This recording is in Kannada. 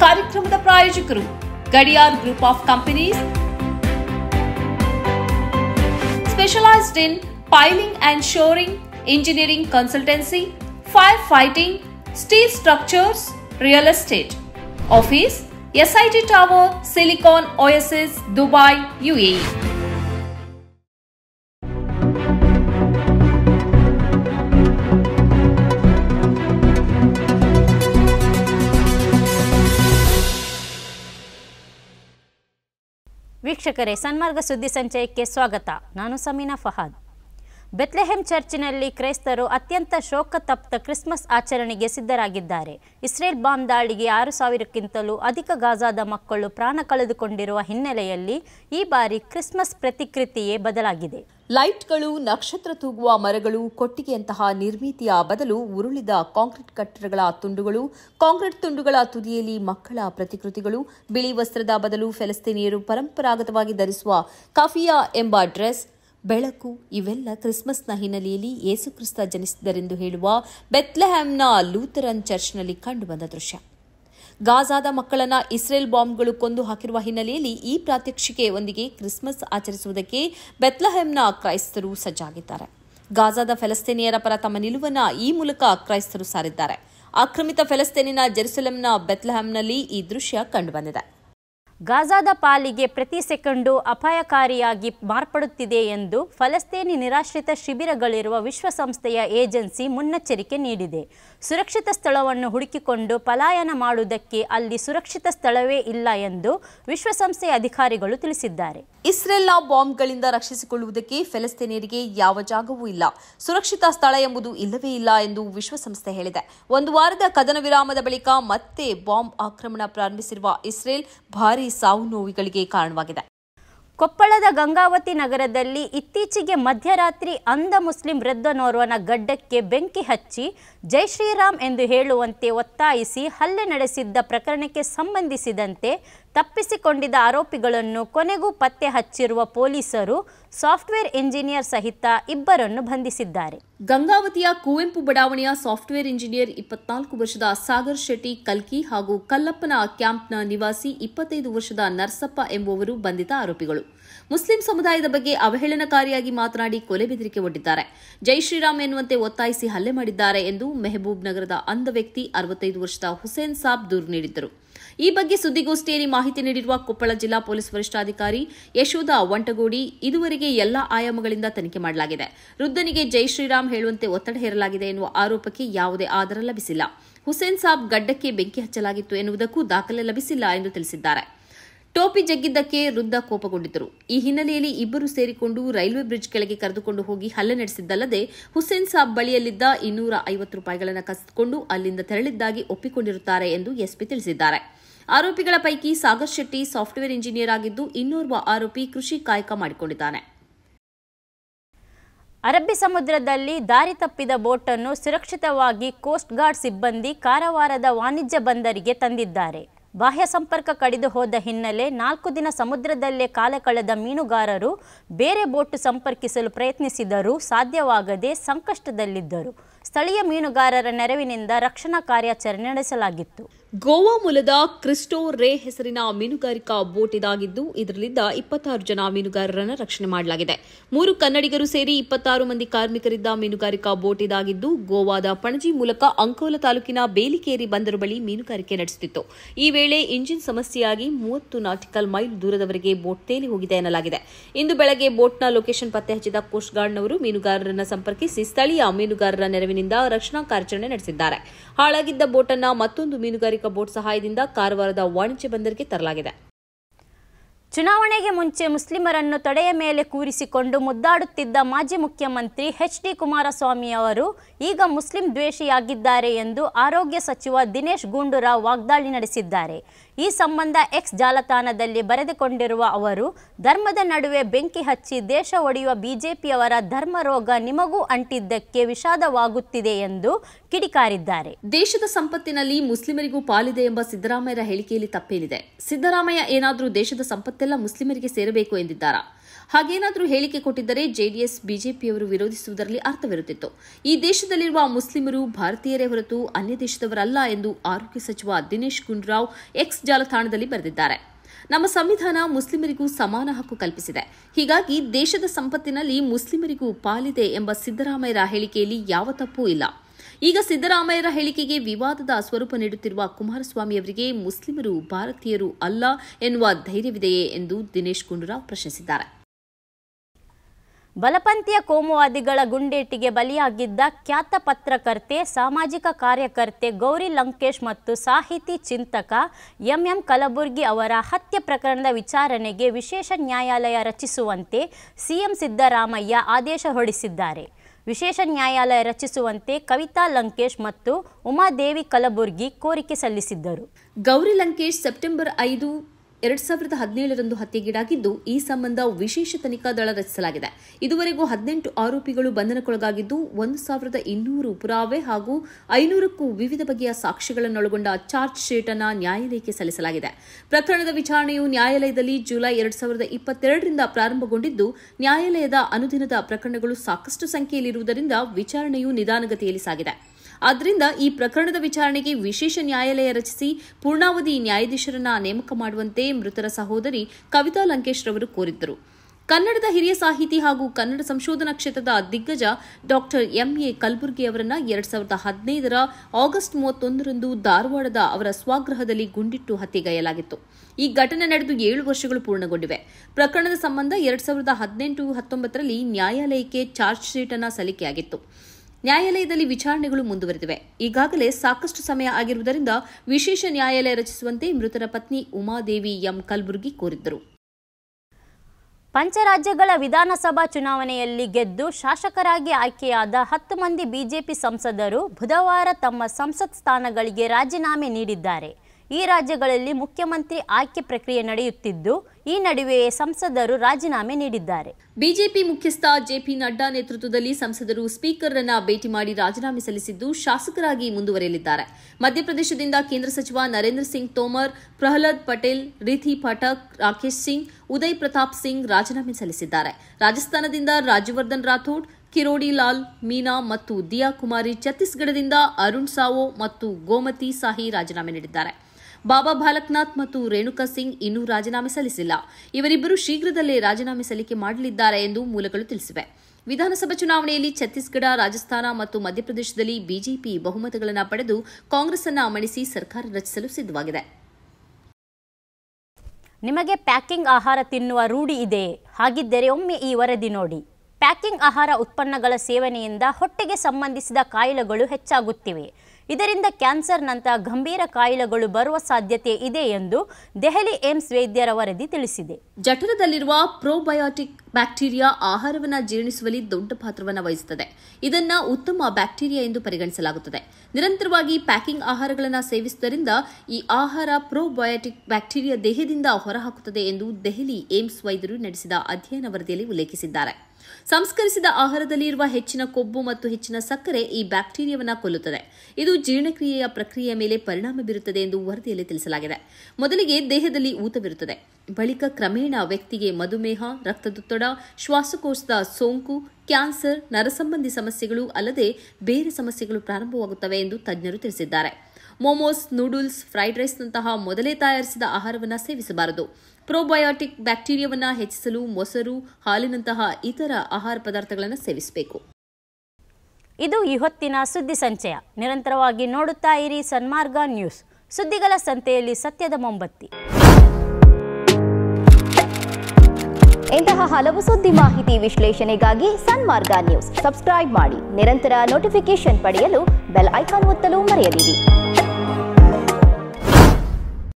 कार्यक्रम प्रायोजक Gadiyar group of company special in पैली अंडोरी इंजीनियरी कन्सलटी फैर फैटिंग steel structures real estate office SIT tower silicon OSS Dubai UAE ವೀಕ್ಷಕರೇ ಸನ್ಮಾರ್ಗ ಸುದ್ದಿ ಸಂಚಯಕ್ಕೆ ಸ್ವಾಗತ ನಾನು ಸಮೀನಾ ಫಹಾದ್ ಬೆತ್ಲೆಹೆಮ್ ಚರ್ಚಿನಲ್ಲಿ ಕ್ರೈಸ್ತರು ಅತ್ಯಂತ ಶೋಕತಪ್ತ ಕ್ರಿಸ್ಮಸ್ ಆಚರಣೆಗೆ ಸಿದ್ಧರಾಗಿದ್ದಾರೆ ಇಸ್ರೇಲ್ ಬಾಂಬ್ ದಾಳಿಗೆ ಆರು ಸಾವಿರಕ್ಕಿಂತಲೂ ಅಧಿಕ ಗಾಜಾದ ಮಕ್ಕಳು ಪ್ರಾಣ ಕಳೆದುಕೊಂಡಿರುವ ಹಿನ್ನೆಲೆಯಲ್ಲಿ ಈ ಬಾರಿ ಕ್ರಿಸ್ಮಸ್ ಪ್ರತಿಕೃತಿಯೇ ಬದಲಾಗಿದೆ ಲೈಟ್ಗಳು ನಕ್ಷತ್ರ ತೂಗುವ ಮರಗಳು ಕೊಟ್ಟಿಗೆಯಂತಹ ನಿರ್ಮಿತಿಯ ಬದಲು ಉರುಳಿದ ಕಾಂಕ್ರೀಟ್ ಕಟ್ಟಡಗಳ ತುಂಡುಗಳು ಕಾಂಕ್ರೀಟ್ ತುಂಡುಗಳ ತುದಿಯಲ್ಲಿ ಮಕ್ಕಳ ಪ್ರತಿಕೃತಿಗಳು ಬಿಳಿ ವಸ್ತ್ರದ ಬದಲು ಫೆಲಸ್ತೀನಿಯರು ಪರಂಪರಾಗತವಾಗಿ ಧರಿಸುವ ಕಫಿಯಾ ಎಂಬ ಡ್ರೆಸ್ ಬೆಳಕು ಇವೆಲ್ಲ ಕ್ರಿಸ್ಮಸ್ನ ಹಿನ್ನೆಲೆಯಲ್ಲಿ ಯೇಸುಕ್ರಿಸ್ತ ಜನಿಸಿದರೆಂದು ಹೇಳುವ ಬೆತ್ಲೆಹ್ಯಾಮ್ನ ಲೂಥರನ್ ಚರ್ಚ್ನಲ್ಲಿ ಕಂಡುಬಂದ ದೃಶ್ಯ ಗಾಜಾದ ಮಕ್ಕಳನ್ನ ಇಸ್ರೇಲ್ ಬಾಂಬ್ಗಳು ಕೊಂದು ಹಾಕಿರುವ ಹಿನ್ನೆಲೆಯಲ್ಲಿ ಈ ಪ್ರಾತ್ಯಕ್ಷಿಕೆಯೊಂದಿಗೆ ಕ್ರಿಸ್ಮಸ್ ಆಚರಿಸುವುದಕ್ಕೆ ಬೆತ್ಲಹೆಮ್ನ ಕ್ರೈಸ್ತರು ಸಜ್ಜಾಗಿದ್ದಾರೆ ಗಾಜಾದ ಫೆಲಸ್ತೀನಿಯರ ಪರ ತಮ್ಮ ನಿಲುವನ್ನು ಈ ಮೂಲಕ ಕ್ರೈಸ್ತರು ಸಾರಿದ್ದಾರೆ ಆಕ್ರಮಿತ ಫೆಲಸ್ತೀನಿನ ಜೆರುಸಲೆಂನ ಬೆತ್ಲಹೆಮ್ನಲ್ಲಿ ಈ ದೃಶ್ಯ ಕಂಡುಬಂದಿದೆ ಗಾಜಾದ ಪಾಲಿಗೆ ಪ್ರತಿ ಸೆಕೆಂಡು ಅಪಾಯಕಾರಿಯಾಗಿ ಮಾರ್ಪಡುತ್ತಿದೆ ಎಂದು ಫಲಸ್ತೀನಿ ನಿರಾಶ್ರಿತ ಶಿಬಿರಗಳಿರುವ ವಿಶ್ವಸಂಸ್ಥೆಯ ಏಜೆನ್ಸಿ ಮುನ್ನೆಚ್ಚರಿಕೆ ನೀಡಿದೆ ಸುರಕ್ಷಿತ ಸ್ಥಳವನ್ನು ಹುಡುಕಿಕೊಂಡು ಪಲಾಯನ ಮಾಡುವುದಕ್ಕೆ ಅಲ್ಲಿ ಸುರಕ್ಷಿತ ಸ್ಥಳವೇ ಇಲ್ಲ ಎಂದು ವಿಶ್ವಸಂಸ್ಥೆಯ ಅಧಿಕಾರಿಗಳು ತಿಳಿಸಿದ್ದಾರೆ ಇಸ್ರೇಲ್ನ ಬಾಂಬ್ಗಳಿಂದ ರಕ್ಷಿಸಿಕೊಳ್ಳುವುದಕ್ಕೆ ಫೆಲಸ್ತೀನಿಯರಿಗೆ ಯಾವ ಜಾಗವೂ ಇಲ್ಲ ಸುರಕ್ಷಿತ ಸ್ಥಳ ಎಂಬುದು ಇಲ್ಲವೇ ಇಲ್ಲ ಎಂದು ವಿಶ್ವಸಂಸ್ಥೆ ಹೇಳಿದೆ ಒಂದು ವಾರದ ಕದನ ವಿರಾಮದ ಬಳಿಕ ಮತ್ತೆ ಬಾಂಬ್ ಆಕ್ರಮಣ ಪ್ರಾರಂಭಿಸಿರುವ ಇಸ್ರೇಲ್ ಭಾರೀ ಸಾವು ನೋವುಗಳಿಗೆ ಕಾರಣವಾಗಿದೆ ಕೊಪ್ಪಳದ ಗಂಗಾವತಿ ನಗರದಲ್ಲಿ ಇತ್ತೀಚೆಗೆ ಮಧ್ಯರಾತ್ರಿ ಅಂದ ಮುಸ್ಲಿಂ ವೃದ್ಧನೋರ್ವನ ಗಡ್ಡಕ್ಕೆ ಬೆಂಕಿ ಹಚ್ಚಿ ಜೈ ಶ್ರೀರಾಮ್ ಎಂದು ಹೇಳುವಂತೆ ಒತ್ತಾಯಿಸಿ ಹಲ್ಲೆ ನಡೆಸಿದ್ದ ಪ್ರಕರಣಕ್ಕೆ ಸಂಬಂಧಿಸಿದಂತೆ ತಪ್ಪಿಸಿಕೊಂಡಿದ್ದ ಆರೋಪಿಗಳನ್ನು ಕೊನೆಗೂ ಪತ್ತೆ ಹಚ್ಚಿರುವ ಪೊಲೀಸರು ಸಾಫ್ಟ್ವೇರ್ ಇಂಜಿನಿಯರ್ ಸಹಿತ ಇಬ್ಬರನ್ನು ಬಂಧಿಸಿದ್ದಾರೆ ಗಂಗಾವತಿಯ ಕುವೆಂಪು ಬಡಾವಣೆಯ ಸಾಫ್ಟ್ವೇರ್ ಇಂಜಿನಿಯರ್ ಇಪ್ಪತ್ನಾಲ್ಕು ವರ್ಷದ ಸಾಗರ್ ಶೆಟ್ಟಿ ಕಲ್ಕಿ ಹಾಗೂ ಕಲ್ಲಪ್ಪನ ಕ್ಯಾಂಪ್ನ ನಿವಾಸಿ ಇಪ್ಪತ್ತೈದು ವರ್ಷದ ನರ್ಸಪ್ಪ ಎಂಬುವರು ಬಂಧಿತ ಆರೋಪಿಗಳು ಮುಸ್ಲಿಂ ಸಮುದಾಯದ ಬಗ್ಗೆ ಅವಹೇಳನಕಾರಿಯಾಗಿ ಮಾತನಾಡಿ ಕೊಲೆ ಬೆದರಿಕೆ ಒಡ್ಡಿದ್ದಾರೆ ಜೈ ಶ್ರೀರಾಮ್ ಎನ್ನುವಂತೆ ಒತ್ತಾಯಿಸಿ ಹಲ್ಲೆ ಮಾಡಿದ್ದಾರೆ ಎಂದು ಮೆಹಬೂಬ್ ನಗರದ ಅಂಧ ವ್ಯಕ್ತಿ ಅರವತ್ತೈದು ವರ್ಷದ ಹುಸೇನ್ ಸಾಬ್ ದೂರು ನೀಡಿದ್ದರು ಈ ಬಗ್ಗೆ ಸುದ್ದಿಗೋಷ್ಠಿಯಲ್ಲಿ ಮಾಹಿತಿ ನೀಡಿರುವ ಕೊಪ್ಪಳ ಜಿಲ್ಲಾ ಪೊಲೀಸ್ ವರಿಷ್ಠಾಧಿಕಾರಿ ಯಶೋಧ ವಂಟಗೋಡಿ ಇದುವರೆಗೆ ಎಲ್ಲಾ ಆಯಾಮಗಳಿಂದ ತನಿಖೆ ಮಾಡಲಾಗಿದೆ ವೃದ್ಧನಿಗೆ ಜೈ ಶ್ರೀರಾಮ್ ಹೇಳುವಂತೆ ಒತ್ತಡ ಹೇರಲಾಗಿದೆ ಎನ್ನುವ ಆರೋಪಕ್ಕೆ ಯಾವುದೇ ಆಧಾರ ಲಭಿಸಿಲ್ಲ ಹುಸೇನ್ ಸಾಬ್ ಗಡ್ಡಕ್ಕೆ ಬೆಂಕಿ ಹಚ್ಚಲಾಗಿತ್ತು ಎನ್ನುವುದಕ್ಕೂ ದಾಖಲೆ ಲಭಿಸಿಲ್ಲ ಎಂದು ತಿಳಿಸಿದ್ದಾರೆ ಟೋಪಿ ಜಗ್ಗಿದ್ದಕ್ಕೆ ವೃದ್ಧ ಕೋಪಗೊಂಡಿದ್ದರು ಈ ಹಿನ್ನೆಲೆಯಲ್ಲಿ ಇಬ್ಬರು ಸೇರಿಕೊಂಡು ರೈಲ್ವೆ ಬ್ರಿಡ್ಜ್ ಕೆಳಗೆ ಕರೆದುಕೊಂಡು ಹೋಗಿ ಹಲ್ಲೆ ನಡೆಸಿದ್ದಲ್ಲದೆ ಹುಸೇನ್ ಸಾಬ್ ಬಳಿಯಲ್ಲಿದ್ದ ಇನ್ನೂರ ಐವತ್ತು ರೂಪಾಯಿಗಳನ್ನು ಕಸಿದುಕೊಂಡು ಅಲ್ಲಿಂದ ತೆರಳಿದ್ದಾಗಿ ಒಪ್ಪಿಕೊಂಡಿರುತ್ತಾರೆ ಎಂದು ಎಸ್ಪಿ ತಿಳಿಸಿದ್ದಾರೆ ಆರೋಪಿಗಳ ಪೈಕಿ ಸಾಗರ್ ಶೆಟ್ಟಿ ಸಾಫ್ಟ್ವೇರ್ ಇಂಜಿನಿಯರ್ ಆಗಿದ್ದು ಇನ್ನೋರ್ವ ಆರೋಪಿ ಕೃಷಿ ಕಾಯಕ ಮಾಡಿಕೊಂಡಿದ್ದಾನೆ ಅರಬ್ಬಿ ಸಮುದ್ರದಲ್ಲಿ ದಾರಿ ತಪ್ಪಿದ ಬೋಟನ್ನು ಸುರಕ್ಷಿತವಾಗಿ ಕೋಸ್ಟ್ ಗಾರ್ಡ್ ಸಿಬ್ಬಂದಿ ಕಾರವಾರದ ವಾಣಿಜ್ಯ ಬಂದರಿಗೆ ತಂದಿದ್ದಾರೆ ಬಾಹ್ಯ ಸಂಪರ್ಕ ಕಡಿದು ಹೋದ ಹಿನ್ನೆಲೆ ನಾಲ್ಕು ದಿನ ಸಮುದ್ರದಲ್ಲೇ ಕಾಲ ಕಳೆದ ಮೀನುಗಾರರು ಬೇರೆ ಬೋಟು ಸಂಪರ್ಕಿಸಲು ಪ್ರಯತ್ನಿಸಿದರೂ ಸಾಧ್ಯವಾಗದೆ ಸಂಕಷ್ಟದಲ್ಲಿದ್ದರು ಸ್ಥಳೀಯ ಮೀನುಗಾರರ ನೆರವಿನಿಂದ ರಕ್ಷಣಾ ಕಾರ್ಯಾಚರಣೆ ನಡೆಸಲಾಗಿತ್ತು ಗೋವಾ ಮೂಲದ ಕ್ರಿಸ್ಟೋ ರೇ ಹೆಸರಿನ ಮೀನುಗಾರಿಕಾ ಬೋಟ್ ಇದಾಗಿದ್ದು ಇದರಲ್ಲಿದ್ದ ಇಪ್ಪತ್ತಾರು ಜನ ಮೀನುಗಾರರನ್ನು ರಕ್ಷಣೆ ಮಾಡಲಾಗಿದೆ ಮೂರು ಕನ್ನಡಿಗರು ಸೇರಿ ಇಪ್ಪತ್ತಾರು ಮಂದಿ ಕಾರ್ಮಿಕರಿದ್ದ ಮೀನುಗಾರಿಕಾ ಬೋಟ್ ಇದಾಗಿದ್ದು ಗೋವಾದ ಪಣಜಿ ಮೂಲಕ ಅಂಕೋಲ ತಾಲೂಕಿನ ಬೇಲಿಕೇರಿ ಬಂದರು ಬಳಿ ಮೀನುಗಾರಿಕೆ ನಡೆಸುತ್ತಿತ್ತು ಈ ವೇಳೆ ಇಂಜಿನ್ ಸಮಸ್ಯೆಯಾಗಿ ಮೂವತ್ತು ನಾಟಿಕಲ್ ಮೈಲ್ ದೂರದವರೆಗೆ ಬೋಟ್ ತೇಲಿ ಹೋಗಿದೆ ಎನ್ನಲಾಗಿದೆ ಇಂದು ಬೆಳಗ್ಗೆ ಬೋಟ್ನ ಲೊಕೇಶನ್ ಪತ್ತೆ ಹಚ್ಚಿದ ಕೋಸ್ಟ್ ಗಾರ್ಡ್ನವರು ಮೀನುಗಾರರನ್ನು ಸಂಪರ್ಕಿಸಿ ಸ್ಥಳೀಯ ಮೀನುಗಾರರ ನೆರವಿನಿಂದ ರಕ್ಷಣಾ ಕಾರ್ಯಾಚರಣೆ ನಡೆಸಿದ್ದಾರೆ ಹಾಳಾಗಿದ್ದ ಬೋಟ್ ಅನ್ನು ಮತ್ತೊಂದು ಮೀನುಗಾರಿಕೆ ಬೋಟ್ ಸಹಾಯದಿಂದ ಕಾರವಾರದ ವಾಣಿಜ್ಯ ಬಂದರಿಗೆ ತರಲಾಗಿದೆ ಚುನಾವಣೆಗೆ ಮುಂಚೆ ಮುಸ್ಲಿಮರನ್ನು ತಡೆಯ ಮೇಲೆ ಕೂರಿಸಿಕೊಂಡು ಮುದ್ದಾಡುತ್ತಿದ್ದ ಮಾಜಿ ಮುಖ್ಯಮಂತ್ರಿ ಎಚ್ ಡಿ ಕುಮಾರಸ್ವಾಮಿ ಅವರು ಈಗ ಮುಸ್ಲಿಂ ದ್ವೇಷಿಯಾಗಿದ್ದಾರೆ ಎಂದು ಆರೋಗ್ಯ ಸಚಿವ ದಿನೇಶ್ ಗುಂಡೂರಾವ್ ವಾಗ್ದಾಳಿ ನಡೆಸಿದ್ದಾರೆ ಈ ಸಂಬಂಧ ಎಕ್ಸ್ ಜಾಲತಾಣದಲ್ಲಿ ಬರೆದುಕೊಂಡಿರುವ ಅವರು ಧರ್ಮದ ನಡುವೆ ಬೆಂಕಿ ಹಚ್ಚಿ ದೇಶ ಒಡೆಯುವ ಬಿಜೆಪಿಯವರ ಧರ್ಮ ರೋಗ ನಿಮಗೂ ಅಂಟಿದ್ದಕ್ಕೆ ವಿಷಾದವಾಗುತ್ತಿದೆ ಎಂದು ಕಿಡಿಕಾರಿದ್ದಾರೆ ದೇಶದ ಸಂಪತ್ತಿನಲ್ಲಿ ಮುಸ್ಲಿಮರಿಗೂ ಪಾಲಿದೆ ಎಂಬ ಸಿದ್ದರಾಮಯ್ಯರ ಹೇಳಿಕೆಯಲ್ಲಿ ತಪ್ಪೇನಿದೆ ಸಿದ್ದರಾಮಯ್ಯ ಏನಾದರೂ ದೇಶದ ಸಂಪತ್ತೆಲ್ಲ ಮುಸ್ಲಿಮರಿಗೆ ಸೇರಬೇಕು ಎಂದಿದ್ದಾರಾ ಹಾಗೇನಾದರೂ ಹೇಳಿಕೆ ಕೊಟ್ಟಿದ್ದರೆ ಜೆಡಿಎಸ್ ಬಿಜೆಪಿಯವರು ವಿರೋಧಿಸುವುದರಲ್ಲಿ ಅರ್ಥವಿರುತ್ತಿತ್ತು ಈ ದೇಶದಲ್ಲಿರುವ ಮುಸ್ಲಿಮರು ಭಾರತೀಯರೇ ಹೊರತು ಅನ್ಯ ದೇಶದವರಲ್ಲ ಎಂದು ಆರೋಗ್ಯ ಸಚಿವ ದಿನೇಶ್ ಗುಂಡೂರಾವ್ ಎಕ್ಸ್ ಜಾಲತಾಣದಲ್ಲಿ ಬರೆದಿದ್ದಾರೆ ನಮ್ಮ ಸಂವಿಧಾನ ಮುಸ್ಲಿಮರಿಗೂ ಸಮಾನ ಹಕ್ಕು ಕಲ್ಪಿಸಿದೆ ಹೀಗಾಗಿ ದೇಶದ ಸಂಪತ್ತಿನಲ್ಲಿ ಮುಸ್ಲಿಮರಿಗೂ ಪಾಲಿದೆ ಎಂಬ ಸಿದ್ದರಾಮಯ್ಯರ ಹೇಳಿಕೆಯಲ್ಲಿ ಯಾವ ತಪ್ಪೂ ಇಲ್ಲ ಈಗ ಸಿದ್ದರಾಮಯ್ಯರ ಹೇಳಿಕೆಗೆ ವಿವಾದದ ಸ್ವರೂಪ ನೀಡುತ್ತಿರುವ ಕುಮಾರಸ್ವಾಮಿಯವರಿಗೆ ಮುಸ್ಲಿಮರು ಭಾರತೀಯರು ಅಲ್ಲ ಎನ್ನುವ ಧೈರ್ಯವಿದೆಯೇ ಎಂದು ದಿನೇಶ್ ಗುಂಡೂರಾವ್ ಪ್ರಶ್ನಿಸಿದ್ದಾರೆ ಬಲಪಂಥೀಯ ಕೋಮುವಾದಿಗಳ ಗುಂಡೇಟಿಗೆ ಬಲಿಯಾಗಿದ್ದ ಖ್ಯಾತ ಪತ್ರಕರ್ತೆ ಸಾಮಾಜಿಕ ಕಾರ್ಯಕರ್ತೆ ಗೌರಿ ಲಂಕೇಶ್ ಮತ್ತು ಸಾಹಿತಿ ಚಿಂತಕ ಎಂಎಂ ಕಲಬುರ್ಗಿ ಅವರ ಹತ್ಯೆ ಪ್ರಕರಣದ ವಿಚಾರಣೆಗೆ ವಿಶೇಷ ನ್ಯಾಯಾಲಯ ರಚಿಸುವಂತೆ ಸಿಎಂ ಸಿದ್ದರಾಮಯ್ಯ ಆದೇಶ ಹೊರಡಿಸಿದ್ದಾರೆ ವಿಶೇಷ ನ್ಯಾಯಾಲಯ ರಚಿಸುವಂತೆ ಕವಿತಾ ಲಂಕೇಶ್ ಮತ್ತು ಉಮಾದೇವಿ ಕಲಬುರ್ಗಿ ಕೋರಿಕೆ ಸಲ್ಲಿಸಿದ್ದರು ಗೌರಿ ಲಂಕೇಶ್ ಸೆಪ್ಟೆಂಬರ್ ಐದು ಎರಡ್ ಸಾವಿರದ ಹದಿನೇಳರಂದು ಹತ್ಯೆಗೀಡಾಗಿದ್ದು ಈ ಸಂಬಂಧ ವಿಶೇಷ ತನಿಖಾ ದಳ ರಚಿಸಲಾಗಿದೆ ಇದುವರೆಗೂ ಹದಿನೆಂಟು ಆರೋಪಿಗಳು ಬಂಧನಕ್ಕೊಳಗಾಗಿದ್ದು ಒಂದು ಸಾವಿರದ ಇನ್ನೂರು ಪುರಾವೆ ಹಾಗೂ ಐನೂರಕ್ಕೂ ವಿವಿಧ ಬಗೆಯ ಸಾಕ್ಷಿಗಳನ್ನೊಳಗೊಂಡ ಚಾರ್ಜ್ ಶೀಟ್ ಅನ್ನು ನ್ಯಾಯಾಲಯಕ್ಕೆ ಸಲ್ಲಿಸಲಾಗಿದೆ ಪ್ರಕರಣದ ವಿಚಾರಣೆಯು ನ್ಯಾಯಾಲಯದಲ್ಲಿ ಜುಲೈ ಎರಡ್ ಸಾವಿರದ ಇಪ್ಪತ್ತೆರಡರಿಂದ ಪ್ರಾರಂಭಗೊಂಡಿದ್ದು ನ್ಯಾಯಾಲಯದ ಅನುದಿನದ ಪ್ರಕರಣಗಳು ಸಾಕಷ್ಟು ಸಂಖ್ಯೆಯಲ್ಲಿರುವುದರಿಂದ ವಿಚಾರಣೆಯು ನಿಧಾನಗತಿಯಲ್ಲಿ ಸಾಗಿದೆ ಆದ್ದರಿಂದ ಈ ಪ್ರಕರಣದ ವಿಚಾರಣೆಗೆ ವಿಶೇಷ ನ್ಯಾಯಾಲಯ ರಚಿಸಿ ಪೂರ್ಣಾವಧಿ ನ್ಯಾಯಾಧೀಶರನ್ನ ನೇಮಕ ಮಾಡುವಂತೆ ಮೃತರ ಸಹೋದರಿ ಕವಿತಾ ಲಂಕೇಶ್ ರವರು ಕೋರಿದ್ದರು ಕನ್ನಡದ ಹಿರಿಯ ಸಾಹಿತಿ ಹಾಗೂ ಕನ್ನಡ ಸಂಶೋಧನಾ ಕ್ಷೇತ್ರದ ದಿಗ್ಗಜ ಡಾಕ್ಟರ್ ಎಂಎ ಕಲಬುರ್ಗಿ ಅವರನ್ನ ಎರಡ್ ಸಾವಿರದ ಹದಿನೈದರ ಆಗಸ್ಟ್ ಮೂವತ್ತೊಂದರಂದು ಧಾರವಾಡದ ಅವರ ಸ್ವಾಗ್ರಹದಲ್ಲಿ ಗುಂಡಿಟ್ಟು ಹತ್ಯೆಗೈಯಲಾಗಿತ್ತು ಈ ಘಟನೆ ನಡೆದು ಏಳು ವರ್ಷಗಳು ಪೂರ್ಣಗೊಂಡಿವೆ ಪ್ರಕರಣದ ಸಂಬಂಧ ಎರಡ್ ಸಾವಿರದ ಹದಿನೆಂಟು ಹತ್ತೊಂಬತ್ತರಲ್ಲಿ ನ್ಯಾಯಾಲಯಕ್ಕೆ ಚಾರ್ಜ್ ಶೀಟ್ ಅನ್ನು ಸಲ್ಲಿಕೆಯಾಗಿತ್ತು ನ್ಯಾಯಾಲಯದಲ್ಲಿ ವಿಚಾರಣೆಗಳು ಮುಂದುವರೆದಿವೆ ಈಗಾಗಲೇ ಸಾಕಷ್ಟು ಸಮಯ ಆಗಿರುವುದರಿಂದ ವಿಶೇಷ ನ್ಯಾಯಾಲಯ ರಚಿಸುವಂತೆ ಮೃತರ ಪತ್ನಿ ಉಮಾದೇವಿ ಎಂ ಕಲಬುರ್ಗಿ ಕೋರಿದ್ದರು ಪಂಚರಾಜ್ಯಗಳ ವಿಧಾನಸಭಾ ಚುನಾವಣೆಯಲ್ಲಿ ಗೆದ್ದು ಶಾಸಕರಾಗಿ ಆಯ್ಕೆಯಾದ ಹತ್ತು ಮಂದಿ ಬಿಜೆಪಿ ಸಂಸದರು ಬುಧವಾರ ತಮ್ಮ ಸಂಸತ್ ಸ್ಥಾನಗಳಿಗೆ ರಾಜೀನಾಮೆ ನೀಡಿದ್ದಾರೆ ಈ ರಾಜ್ಯಗಳಲ್ಲಿ ಮುಖ್ಯಮಂತ್ರಿ ಆಯ್ಕೆ ಪ್ರಕ್ರಿಯೆ ನಡೆಯುತ್ತಿದ್ದು ಈ ನಡುವೆಯೇ ಸಂಸದರು ರಾಜೀನಾಮೆ ನೀಡಿದ್ದಾರೆ ಬಿಜೆಪಿ ಮುಖ್ಯಸ್ಥ ಜೆಪಿ ನಡ್ಡಾ ನೇತೃತ್ವದಲ್ಲಿ ಸಂಸದರು ಸ್ಪೀಕರ್ನ ಭೇಟಿ ಮಾಡಿ ರಾಜೀನಾಮೆ ಸಲ್ಲಿಸಿದ್ದು ಶಾಸಕರಾಗಿ ಮುಂದುವರೆಯಲಿದ್ದಾರೆ ಮಧ್ಯಪ್ರದೇಶದಿಂದ ಕೇಂದ್ರ ಸಚಿವ ನರೇಂದ್ರ ಸಿಂಗ್ ತೋಮರ್ ಪ್ರಹ್ಲಾದ್ ಪಟೇಲ್ ರಿಥಿ ಪಾಠಕ್ ರಾಕೇಶ್ ಸಿಂಗ್ ಉದಯ್ ಪ್ರತಾಪ್ ಸಿಂಗ್ ರಾಜೀನಾಮೆ ಸಲ್ಲಿಸಿದ್ದಾರೆ ರಾಜಸ್ಥಾನದಿಂದ ರಾಜ್ಯವರ್ಧನ್ ರಾಥೋಡ್ ಕಿರೋಡಿ ಲಾಲ್ ಮೀನಾ ಮತ್ತು ದಿಯಾ ಕುಮಾರಿ ಛತ್ತೀಸ್ಗಢದಿಂದ ಅರುಣ್ ಸಾವೋ ಮತ್ತು ಗೋಮತಿ ಸಾಹಿ ರಾಜೀನಾಮೆ ನೀಡಿದ್ದಾರೆ ಬಾಬಾ ಬಾಲಕ್ನಾಥ್ ಮತ್ತು ರೇಣುಕಾ ಸಿಂಗ್ ಇನ್ನೂ ರಾಜೀನಾಮೆ ಸಲ್ಲಿಸಿಲ್ಲ ಇವರಿಬ್ಬರು ಶೀಘ್ರದಲ್ಲೇ ರಾಜೀನಾಮೆ ಸಲ್ಲಿಕೆ ಮಾಡಲಿದ್ದಾರೆ ಎಂದು ಮೂಲಗಳು ತಿಳಿಸಿವೆ ವಿಧಾನಸಭಾ ಚುನಾವಣೆಯಲ್ಲಿ ಛತ್ತೀಸ್ಗಢ ರಾಜಸ್ಥಾನ ಮತ್ತು ಮಧ್ಯಪ್ರದೇಶದಲ್ಲಿ ಬಿಜೆಪಿ ಬಹುಮತಗಳನ್ನು ಪಡೆದು ಕಾಂಗ್ರೆಸ್ ಅನ್ನು ಮಣಿಸಿ ಸರ್ಕಾರ ರಚಿಸಲು ಸಿದ್ಧವಾಗಿದೆ ನಿಮಗೆ ಪ್ಯಾಕಿಂಗ್ ಆಹಾರ ತಿನ್ನುವ ರೂಢಿ ಇದೆ ಹಾಗಿದ್ದರೆ ಒಮ್ಮೆ ಈ ವರದಿ ನೋಡಿ ಪ್ಯಾಕಿಂಗ್ ಆಹಾರ ಉತ್ಪನ್ನಗಳ ಸೇವನೆಯಿಂದ ಹೊಟ್ಟೆಗೆ ಸಂಬಂಧಿಸಿದ ಕಾಯಿಲೆಗಳು ಹೆಚ್ಚಾಗುತ್ತಿವೆ ಇದರಿಂದ ಕ್ಯಾನ್ಸರ್ನಂತಹ ಗಂಭೀರ ಕಾಯಿಲೆಗಳು ಬರುವ ಸಾಧ್ಯತೆ ಇದೆ ಎಂದು ದೆಹಲಿ ಏಮ್ಸ್ ವೈದ್ಯರ ವರದಿ ತಿಳಿಸಿದೆ ಜಠರದಲ್ಲಿರುವ ಪ್ರೋಬಯೋಟಿಕ್ ಬ್ಯಾಕ್ಟೀರಿಯಾ ಆಹಾರವನ್ನು ಜೀರ್ಣಿಸುವಲ್ಲಿ ದೊಡ್ಡ ಪಾತ್ರವನ್ನು ವಹಿಸುತ್ತದೆ ಇದನ್ನ ಉತ್ತಮ ಬ್ಯಾಕ್ಟೀರಿಯಾ ಎಂದು ಪರಿಗಣಿಸಲಾಗುತ್ತದೆ ನಿರಂತರವಾಗಿ ಪ್ಯಾಕಿಂಗ್ ಆಹಾರಗಳನ್ನು ಸೇವಿಸುವುದರಿಂದ ಈ ಆಹಾರ ಪ್ರೋಬಯೋಟಿಕ್ ಬ್ಯಾಕ್ಟೀರಿಯಾ ದೇಹದಿಂದ ಹೊರಹಾಕುತ್ತದೆ ಎಂದು ದೆಹಲಿ ಏಮ್ಸ್ ವೈದ್ಯರು ನಡೆಸಿದ ಅಧ್ಯಯನ ವರದಿಯಲ್ಲಿ ಉಲ್ಲೇಖಿಸಿದ್ದಾರೆ ಸಂಸ್ಕರಿಸಿದ ಆಹಾರದಲ್ಲಿ ಇರುವ ಹೆಚ್ಚಿನ ಕೊಬ್ಬು ಮತ್ತು ಹೆಚ್ಚಿನ ಸಕ್ಕರೆ ಈ ಬ್ಯಾಕ್ಟೀರಿಯಾವನ್ನು ಕೊಲ್ಲುತ್ತದೆ ಇದು ಜೀರ್ಣಕ್ರಿಯೆಯ ಪ್ರಕ್ರಿಯೆಯ ಮೇಲೆ ಪರಿಣಾಮ ಬೀರುತ್ತದೆ ಎಂದು ವರದಿಯಲ್ಲಿ ತಿಳಿಸಲಾಗಿದೆ ಮೊದಲಿಗೆ ದೇಹದಲ್ಲಿ ಊತವಿರುತ್ತದೆ ಬಳಿಕ ಕ್ರಮೇಣ ವ್ಯಕ್ತಿಗೆ ಮಧುಮೇಹ ರಕ್ತದೊತ್ತಡ ಶ್ವಾಸಕೋಶದ ಸೋಂಕು ಕ್ಯಾನ್ಸರ್ ನರಸಂಬಂಧಿ ಸಮಸ್ಯೆಗಳು ಅಲ್ಲದೆ ಬೇರೆ ಸಮಸ್ಯೆಗಳು ಪ್ರಾರಂಭವಾಗುತ್ತವೆ ಎಂದು ತಜ್ಞರು ತಿಳಿಸಿದ್ದಾರೆ ಮೊಮೋಸ್ ನೂಡಲ್ಸ್ ಫ್ರೈಡ್ ರೈಸ್ನಂತಹ ಮೊದಲೇ ತಯಾರಿಸಿದ ಆಹಾರವನ್ನು ಸೇವಿಸಬಾರದು ಪ್ರೋಬಯೋಟಿಕ್ ಬ್ಯಾಕ್ಟೀರಿಯಾವನ್ನು ಹೆಚ್ಚಿಸಲು ಮೊಸರು ಹಾಲಿನಂತಹ ಇತರ ಆಹಾರ ಪದಾರ್ಥಗಳನ್ನು ಸೇವಿಸಬೇಕು ಇದು ಇವತ್ತಿನ ಸುದ್ದಿ ಸಂಚಯ ನಿರಂತರವಾಗಿ ನೋಡುತ್ತಾ ಇರಿ ಸನ್ಮಾರ್ಗ ನ್ಯೂಸ್ ಸುದ್ದಿಗಳ ಸಂತೆಯಲ್ಲಿ ಸತ್ಯದ ಮೊಂಬತ್ತಿ ಇಂತಹ ಹಲವು ಸುದ್ದಿ ಮಾಹಿತಿ ವಿಶ್ಲೇಷಣೆಗಾಗಿ ಸನ್ಮಾರ್ಗ ನ್ಯೂಸ್ ಸಬ್ಸ್ಕ್ರೈಬ್ ಮಾಡಿ ನಿರಂತರ ನೋಟಿಫಿಕೇಶನ್ ಪಡೆಯಲು ಬೆಲ್ ಐಕಾನ್ ಒತ್ತಲು ಮರೆಯದಿರಿ